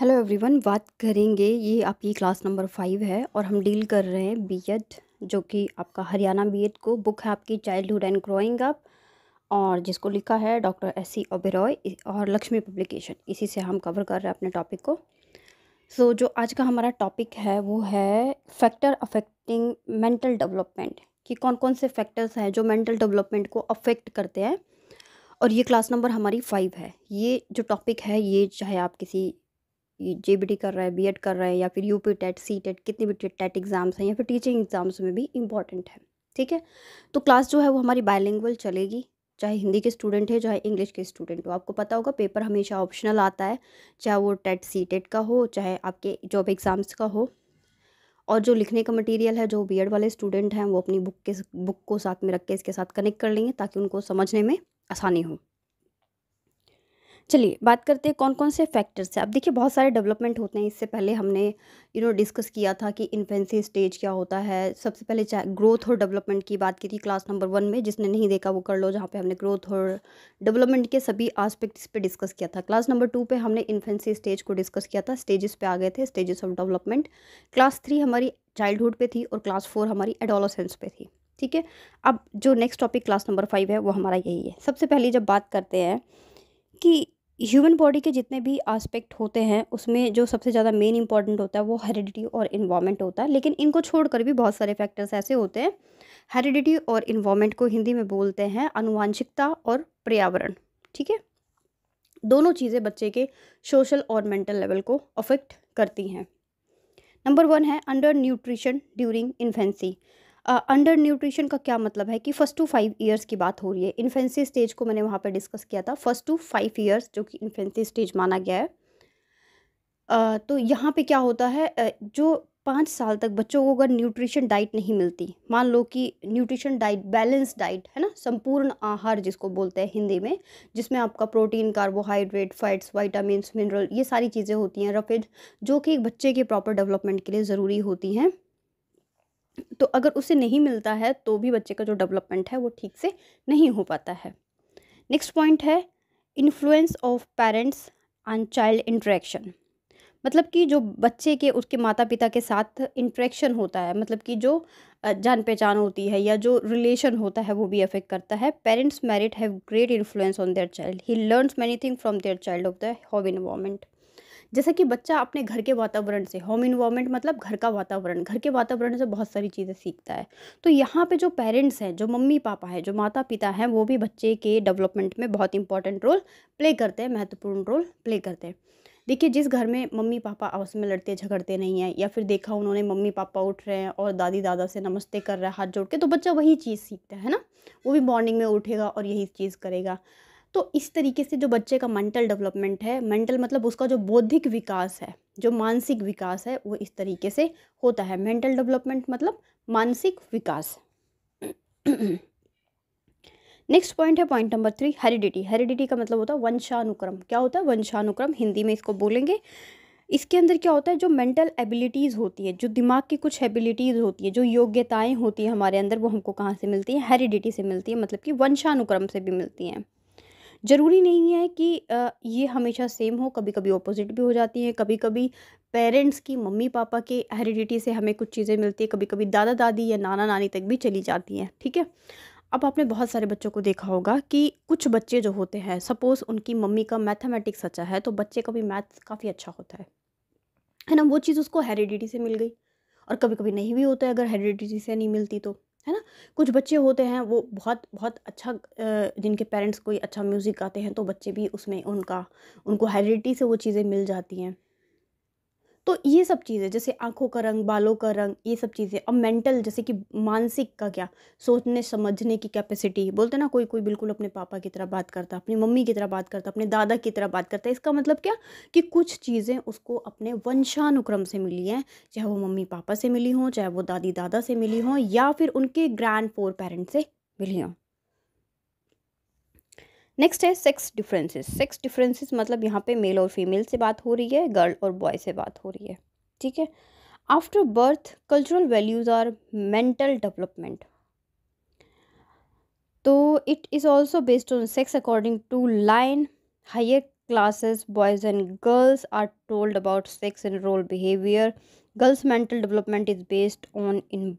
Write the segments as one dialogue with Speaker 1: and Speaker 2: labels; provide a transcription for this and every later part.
Speaker 1: hello everyone बात करेंगे ये आपकी क्लास नंबर फाइव है और हम डील कर रहे हैं बीएड जो कि आपका हरियाणा बीएड को बुक है आपकी चाइल्डहुड एंड ग्रोइंग अप और जिसको लिखा है डॉक्टर एस सी ओबेरॉय और लक्ष्मी पब्लिकेशन इसी से हम कवर कर रहे हैं अपने टॉपिक को सो so, जो आज का हमारा टॉपिक है वो है फैक्टर अफेक्टिंग मेंटल डेवलपमेंट कि कौन कौन से फैक्टर्स हैं जो मेंटल डेवलपमेंट को अफेक्ट करते हैं और ये क्लास नंबर हमारी फाइव है ये जो टॉपिक है ये चाहे आप किसी जे कर रहा है बी कर रहा है या फिर U P TET C TET कितने भी टेट एग्ज़ाम्स e हैं या फिर टीचिंग एग्ज़ाम्स में भी इंपॉर्टेंट है ठीक है तो क्लास जो है वो हमारी बायलिंगुअल चलेगी चाहे हिंदी के स्टूडेंट है चाहे इंग्लिश के स्टूडेंट हो आपको पता होगा पेपर हमेशा ऑप्शनल आता है चाहे वो टेट सी टेट का हो चाहे आपके जॉब एग्ज़ाम्स का हो और जो लिखने का मटेरियल है जो बी वाले स्टूडेंट हैं वो अपनी बुक के बुक को साथ में रख के इसके साथ कनेक्ट कर लेंगे ताकि उनको समझने में आसानी हो चलिए बात करते हैं कौन कौन से फैक्टर्स हैं अब देखिए बहुत सारे डेवलपमेंट होते हैं इससे पहले हमने यू नो डिस्कस किया था कि इन्फेंसी स्टेज क्या होता है सबसे पहले चाहे ग्रोथ और डेवलपमेंट की बात की थी क्लास नंबर वन में जिसने नहीं देखा वो कर लो जहाँ पे हमने ग्रोथ और डेवलपमेंट के सभी आस्पेक्ट इस पर डिस्कस किया था क्लास नंबर टू पर हमने इन्फेंसी स्टेज को डिस्कस किया था स्टेजेस पे आ गए थे stages of development class three हमारी चाइल्डहुड पे थी और क्लास फोर हमारी एडोलोसेंस पे थी ठीक है अब जो next topic class number five है वो हमारा यही है सबसे पहले जब बात करते हैं कि ह्यूमन बॉडी के जितने भी आस्पेक्ट होते हैं उसमें जो सबसे ज़्यादा मेन इंपॉर्टेंट होता है वो हेरिडिटी और इन्वामेंट होता है लेकिन इनको छोड़कर भी बहुत सारे फैक्टर्स ऐसे होते हैं हेरिडिटी और इन्वामेंट को हिंदी में बोलते हैं अनुवांशिकता और पर्यावरण ठीक है दोनों चीज़ें बच्चे के सोशल और मेंटल लेवल को अफेक्ट करती हैं नंबर वन है under nutrition during infancy under nutrition का क्या मतलब है कि फ़र्स्ट टू फाइव ईयर्स की बात हो रही है इन्फेंसी स्टेज को मैंने वहाँ पर डिस्कस किया था फ़र्स्ट टू फाइव ईयर्स जो कि इन्फेंसी स्टेज माना गया है uh, तो यहाँ पे क्या होता है जो पाँच साल तक बच्चों को अगर न्यूट्रिशन डाइट नहीं मिलती मान लो कि न्यूट्रिशन डाइट बैलेंस डाइट है ना संपूर्ण आहार जिसको बोलते हैं हिंदी में जिसमें आपका protein carbohydrate fats vitamins mineral ये सारी चीज़ें होती हैं रफेज जो कि एक बच्चे के प्रॉपर डेवलपमेंट के लिए ज़रूरी होती हैं तो अगर उसे नहीं मिलता है तो भी बच्चे का जो डेवलपमेंट है वो ठीक से नहीं हो पाता है नेक्स्ट पॉइंट है influence of parents on child interaction मतलब कि जो बच्चे के उसके माता पिता के साथ इंट्रैक्शन होता है मतलब कि जो जान पहचान होती है या जो रिलेशन होता है वो भी अफेक्ट करता है parents merit have great influence on their child he learns many thing from their child of the home environment जैसे कि बच्चा अपने घर के वातावरण से होम इन्वामेंट मतलब घर का वातावरण घर के वातावरण से बहुत सारी चीज़ें सीखता है तो यहाँ पे जो पेरेंट्स हैं जो मम्मी पापा हैं जो माता पिता हैं वो भी बच्चे के डेवलपमेंट में बहुत इंपॉर्टेंट रोल प्ले करते हैं महत्वपूर्ण रोल प्ले करते हैं देखिए जिस घर में मम्मी पापा आपस में लड़ते झगड़ते नहीं हैं या फिर देखा उन्होंने मम्मी पापा उठ रहे हैं और दादी दादा से नमस्ते कर रहे हैं हाथ जोड़ के तो बच्चा वही चीज़ सीखता है ना वो भी मॉर्निंग में उठेगा और यही चीज़ करेगा तो इस तरीके से जो बच्चे का मेंटल डेवलपमेंट है मेंटल मतलब उसका जो बौद्धिक विकास है जो मानसिक विकास है वो इस तरीके से होता है मेंटल डेवलपमेंट मतलब मानसिक विकास नेक्स्ट पॉइंट है point number three heredity heredity का मतलब होता है वंशानुक्रम क्या होता है वंशानुक्रम हिंदी में इसको बोलेंगे इसके अंदर क्या होता है जो मेंटल एबिलिटीज़ होती है जो दिमाग की कुछ एबिलिटीज़ होती है जो योग्यताएं होती है हमारे अंदर वो हमको कहाँ से मिलती है हेरिडिटी से मिलती है मतलब कि वंशानुक्रम से भी मिलती हैं ज़रूरी नहीं है कि ये हमेशा सेम हो कभी कभी ऑपोजिट भी हो जाती हैं कभी कभी पेरेंट्स की मम्मी पापा के हेरिडिटी से हमें कुछ चीज़ें मिलती है कभी कभी दादा दादी या नाना नानी तक भी चली जाती हैं ठीक है अब आपने बहुत सारे बच्चों को देखा होगा कि कुछ बच्चे जो होते हैं सपोज़ उनकी मम्मी का मैथमेटिक्स अच्छा है तो बच्चे का भी मैथ्स काफ़ी अच्छा होता है है ना वो चीज़ उसको हेरिडिटी से मिल गई और कभी कभी नहीं भी होता है अगर हेरिडिटी से नहीं मिलती तो है ना कुछ बच्चे होते हैं वो बहुत बहुत अच्छा जिनके पेरेंट्स कोई अच्छा म्यूज़िक गाते हैं तो बच्चे भी उसमें उनका उनको हेरिडिटी से वो चीज़ें मिल जाती हैं तो ये सब चीज़ें जैसे आँखों का रंग बालों का रंग ये सब चीज़ें अब मेंटल जैसे कि मानसिक का क्या सोचने समझने की कैपेसिटी बोलते ना कोई कोई बिल्कुल अपने पापा की तरह बात करता अपनी मम्मी की तरह बात करता अपने दादा की तरह बात करता इसका मतलब क्या कि कुछ चीज़ें उसको अपने वंशानुक्रम से मिली हैं चाहे वो मम्मी पापा से मिली हों चाहे वो दादी दादा से मिली हों या फिर उनके ग्रैंड फोर पेरेंट से मिली हों नेक्स्ट है सेक्स डिफरेंसेस सेक्स डिफरेंसेस मतलब यहाँ पे मेल और फीमेल से बात हो रही है गर्ल और बॉय से बात हो रही है ठीक है after birth cultural values are mental development तो it is also based on sex according to line higher classes boys and girls are told about sex and role behaviour girls mental development is based on 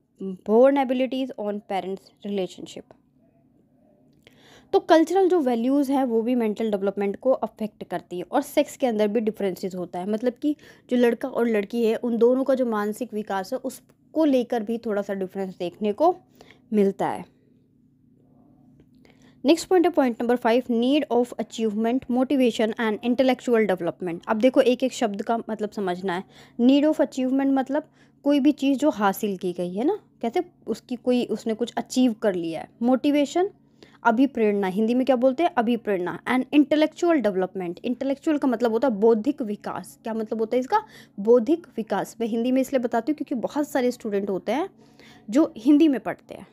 Speaker 1: inborn abilities on parents relationship तो cultural जो values हैं वो भी mental development को affect करती है और sex के अंदर भी डिफरेंसेस होता है मतलब कि जो लड़का और लड़की है उन दोनों का जो मानसिक विकास है उसको लेकर भी थोड़ा सा डिफरेंस देखने को मिलता है नेक्स्ट पॉइंट है point number five need of achievement motivation and intellectual development अब देखो एक एक शब्द का मतलब समझना है नीड ऑफ अचीवमेंट मतलब कोई भी चीज़ जो हासिल की गई है ना कहते उसकी कोई उसने कुछ अचीव कर लिया है मोटिवेशन अभिप्रेरणा हिंदी में क्या बोलते हैं अभिप्रेरणा एंड इंटेलेक्चुअल डेवलपमेंट इंटेलेक्चुअल का मतलब होता है बौद्धिक विकास क्या मतलब होता है इसका बौद्धिक विकास मैं हिंदी में इसलिए बताती हूँ क्योंकि बहुत सारे स्टूडेंट होते हैं जो हिंदी में पढ़ते हैं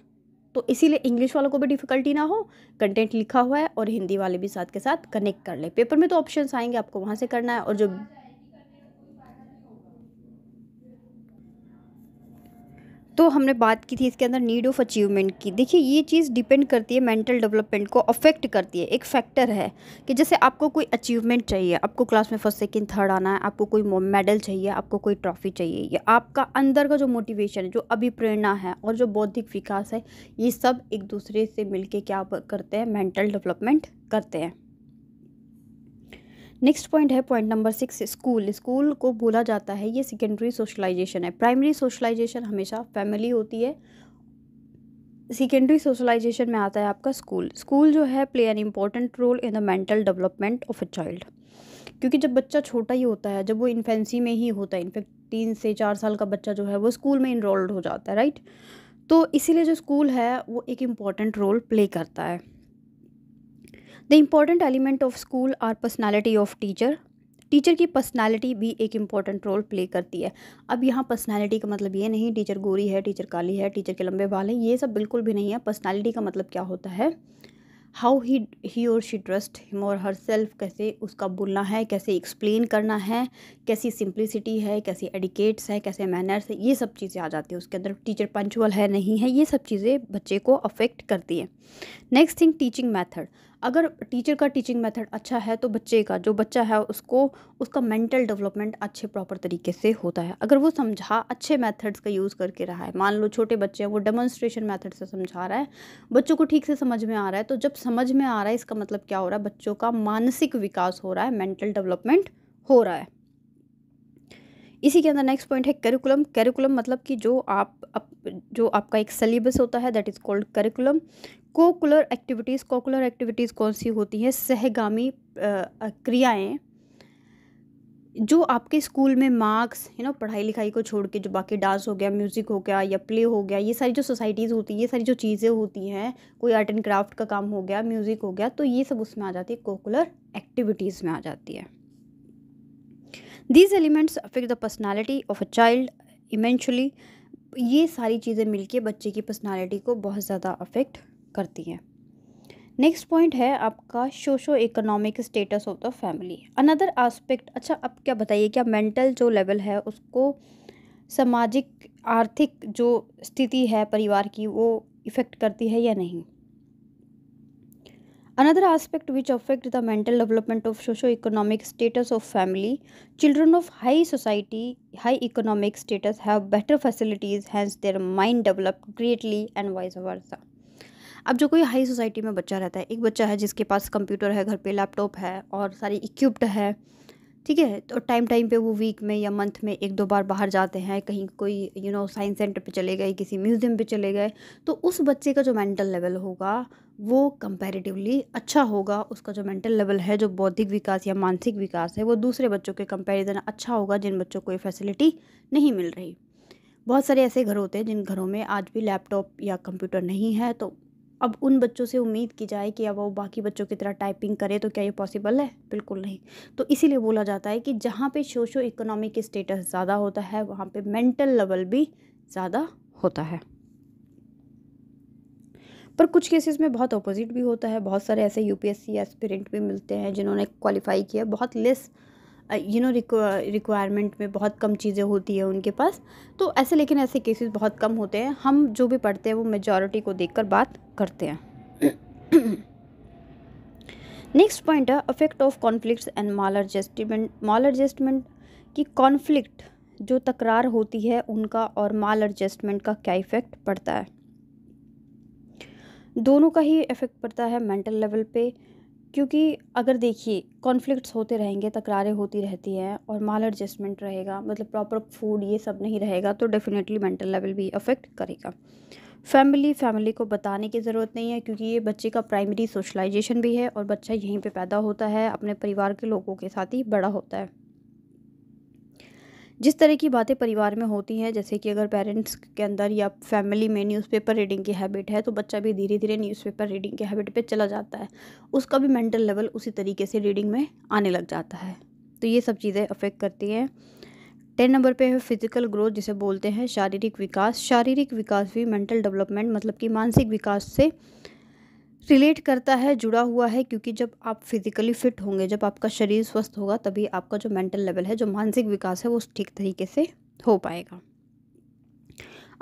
Speaker 1: तो इसीलिए इंग्लिश वालों को भी डिफ़िकल्टी ना हो कंटेंट लिखा हुआ है और हिंदी वाले भी साथ के साथ कनेक्ट कर ले पेपर में तो ऑप्शंस आएंगे आपको वहाँ से करना है और जो तो हमने बात की थी इसके अंदर नीड ऑफ अचीवमेंट की देखिए ये चीज़ डिपेंड करती है मेंटल डेवलपमेंट को अफेक्ट करती है एक फैक्टर है कि जैसे आपको कोई अचीवमेंट चाहिए आपको क्लास में फर्स्ट सेकेंड थर्ड आना है आपको कोई मेडल चाहिए आपको कोई ट्रॉफी चाहिए या आपका अंदर का जो मोटिवेशन है जो अभिप्रेरणा है और जो बौद्धिक विकास है ये सब एक दूसरे से मिल क्या करते हैं मेंटल डेवलपमेंट करते हैं नेक्स्ट पॉइंट है point number six school school को बोला जाता है ये सेकेंडरी सोशलाइजेशन है प्राइमरी सोशलाइजेशन हमेशा फैमिली होती है सेकेंडरी सोशलाइजेशन में आता है आपका स्कूल स्कूल जो है play an important role in the mental development of a child क्योंकि जब बच्चा छोटा ही होता है जब वो इन्फेंसी में ही होता है इनफेक्ट तीन से चार साल का बच्चा जो है वो स्कूल में इनरोल्ड हो जाता है राइट तो इसीलिए जो स्कूल है वो एक इम्पॉर्टेंट रोल प्ले करता है the important element of school are personality of teacher teacher की पर्सनैलिटी भी एक इम्पॉर्टेंट रोल प्ले करती है अब यहाँ पर्सनैलिटी का मतलब ये नहीं टीचर गोरी है टीचर काली है टीचर के लंबे बाल हैं ये सब बिल्कुल भी नहीं है पर्सनैलिटी का मतलब क्या होता है हाउ ही ही और शी ट्रस्ट हिम और हर सेल्फ कैसे उसका बोलना है कैसे एक्सप्लेन करना है कैसी सिंप्लिसिटी है कैसे एडिकेट्स है कैसे मैनर्स है ये सब चीज़ें आ जाती है उसके अंदर टीचर पंचुअल है नहीं है ये सब चीज़ें बच्चे को अफेक्ट करती हैं नेक्स्ट थिंग टीचिंग मैथड अगर टीचर का टीचिंग मेथड अच्छा है तो बच्चे का जो बच्चा है उसको उसका मेंटल डेवलपमेंट अच्छे प्रॉपर तरीके से होता है अगर वो समझा अच्छे मेथड्स का यूज़ करके रहा है मान लो छोटे बच्चे हैं वो डेमोन्स्ट्रेशन मेथड से समझा रहा है बच्चों को ठीक से समझ में आ रहा है तो जब समझ में आ रहा है इसका मतलब क्या हो रहा है बच्चों का मानसिक विकास हो रहा है मेंटल डेवलपमेंट हो रहा है इसी के अंदर नेक्स्ट पॉइंट है करिकुलम करिकुलम मतलब कि जो आप अप, जो आपका एक सिलेबस होता है that is called curriculum cocurricular activities cocurricular activities कौन सी होती हैं सहगामी क्रियाएं जो आपके स्कूल में मार्क्स यू नो पढ़ाई लिखाई को छोड़ के जो बाकी डांस हो गया म्यूज़िक हो गया या प्ले हो गया ये सारी जो सोसाइटीज़ होती हैं ये सारी जो चीज़ें होती हैं कोई आर्ट एंड क्राफ्ट का काम हो गया म्यूज़िक हो गया तो ये सब उसमें आ जाती है कोकुलर एक्टिविटीज़ में आ जाती है these elements affect the personality of a child immensely ये सारी चीज़ें मिलके बच्चे की पर्सनालिटी को बहुत ज़्यादा अफेक्ट करती हैं नेक्स्ट पॉइंट है आपका socio economic status of the family another aspect अच्छा आप क्या बताइए क्या मेंटल जो लेवल है उसको सामाजिक आर्थिक जो स्थिति है परिवार की वो इफ़ेक्ट करती है या नहीं another aspect which affect the mental development of socio economic status of family children of high society high economic status have better facilities hence their mind develop greatly and vice versa अब जो कोई high society में बच्चा रहता है एक बच्चा है जिसके पास कंप्यूटर है घर पे लैपटॉप है और सारी इक्विप्ड है ठीक है तो टाइम टाइम पे वो वीक में या मंथ में एक दो बार बाहर जाते हैं कहीं कोई यू नो साइंस सेंटर पे चले गए किसी म्यूज़ियम पे चले गए तो उस बच्चे का जो मेंटल लेवल होगा वो कंपैरेटिवली अच्छा होगा उसका जो मेंटल लेवल है जो बौद्धिक विकास या मानसिक विकास है वो दूसरे बच्चों के कंपैरिजन अच्छा होगा जिन बच्चों को ये फैसिलिटी नहीं मिल रही बहुत सारे ऐसे घर होते हैं जिन घरों में आज भी लैपटॉप या कंप्यूटर नहीं है तो अब उन बच्चों से उम्मीद की जाए कि अब वो बाकी बच्चों की तरह टाइपिंग करे तो क्या ये पॉसिबल है बिल्कुल नहीं तो इसीलिए बोला जाता है कि जहाँ पे सोशो इकोनॉमिक स्टेटस ज़्यादा होता है वहाँ पे मेंटल लेवल भी ज़्यादा होता है पर कुछ केसेस में बहुत अपोजिट भी होता है बहुत सारे ऐसे यूपीएससी एस्पिरेंट भी मिलते हैं जिन्होंने क्वालिफाई किया बहुत लेस यू नो रिक्वायरमेंट में बहुत कम चीज़ें होती है उनके पास तो ऐसे लेकिन ऐसे केसेस बहुत कम होते हैं हम जो भी पढ़ते हैं वो मेजॉरिटी को देखकर बात करते हैं नेक्स्ट पॉइंट है affect of conflict and maladjustment maladjustment की कॉन्फ्लिक्ट जो तकरार होती है उनका और माल एडजस्टमेंट का क्या इफ़ेक्ट पड़ता है दोनों का ही इफ़ेक्ट पड़ता है मेंटल लेवल पे क्योंकि अगर देखिए कॉन्फ्लिक्ट्स होते रहेंगे तकरारें होती रहती हैं और माल एडजस्टमेंट रहेगा मतलब प्रॉपर फूड ये सब नहीं रहेगा तो डेफिनेटली मेंटल लेवल भी अफेक्ट करेगा फैमिली फैमिली को बताने की ज़रूरत नहीं है क्योंकि ये बच्चे का प्राइमरी सोशलाइजेशन भी है और बच्चा यहीं पे पैदा होता है अपने परिवार के लोगों के साथ ही बड़ा होता है जिस तरह की बातें परिवार में होती हैं जैसे कि अगर पेरेंट्स के अंदर या फैमिली में न्यूज़पेपर रीडिंग की हैबिट है तो बच्चा भी धीरे धीरे न्यूज़पेपर रीडिंग की हैबिट पे चला जाता है उसका भी मेंटल लेवल उसी तरीके से रीडिंग में आने लग जाता है तो ये सब चीज़ें अफेक्ट करती हैं टेन नंबर पे है फिजिकल ग्रोथ जिसे बोलते हैं शारीरिक विकास शारीरिक विकास भी मेंटल डेवलपमेंट मतलब कि मानसिक विकास से रिलेट करता है जुड़ा हुआ है क्योंकि जब आप फिज़िकली फिट होंगे जब आपका शरीर स्वस्थ होगा तभी आपका जो मेंटल लेवल है जो मानसिक विकास है वो ठीक तरीके से हो पाएगा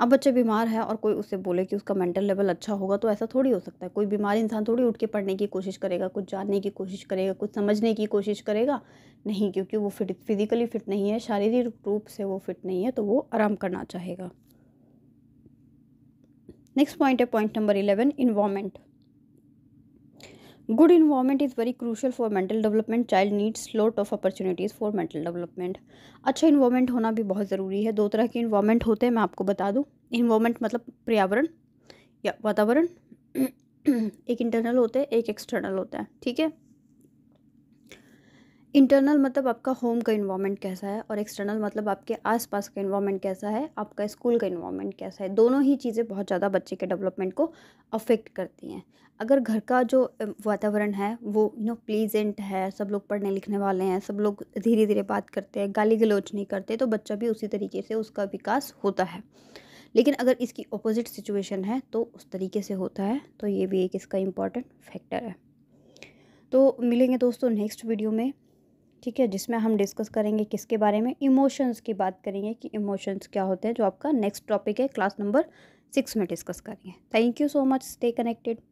Speaker 1: अब बच्चा बीमार है और कोई उसे बोले कि उसका मेंटल लेवल अच्छा होगा तो ऐसा थोड़ी हो सकता है कोई बीमार इंसान थोड़ी उठ के पढ़ने की कोशिश करेगा कुछ जानने की कोशिश करेगा कुछ समझने की कोशिश करेगा नहीं क्योंकि वो फिट फिज़िकली फिट नहीं है शारीरिक रूप से वो फिट नहीं है तो वो आराम करना चाहेगा नेक्स्ट पॉइंट है point number eleven environment good environment is very crucial for mental development child needs lot of opportunities for mental development अच्छा इन्वायरमेंट होना भी बहुत ज़रूरी है दो तरह के इन्वायरमेंट होते हैं मैं आपको बता दूँ इन्वायरमेंट मतलब पर्यावरण या वातावरण एक इंटरनल होता है एक एक्सटर्नल होता है ठीक है इंटरनल मतलब आपका होम का इन्वामेंट कैसा है और एक्सटर्नल मतलब आपके आसपास का इन्वामेंट कैसा है आपका स्कूल का इन्वामेंट कैसा है दोनों ही चीज़ें बहुत ज़्यादा बच्चे के डेवलपमेंट को अफेक्ट करती हैं अगर घर का जो वातावरण है वो यू नो प्लीजेंट है सब लोग पढ़ने लिखने वाले हैं सब लोग धीरे धीरे बात करते हैं गाली गलोच नहीं करते तो बच्चा भी उसी तरीके से उसका विकास होता है लेकिन अगर इसकी अपोजिट सिचुएशन है तो उस तरीके से होता है तो ये भी एक इसका इम्पॉर्टेंट फैक्टर है तो मिलेंगे दोस्तों नेक्स्ट वीडियो में ठीक है जिसमें हम डिस्कस करेंगे किसके बारे में इमोशंस की बात करेंगे कि इमोशंस क्या होते हैं जो आपका नेक्स्ट टॉपिक है क्लास नंबर सिक्स में डिस्कस करेंगे thank you so much stay connected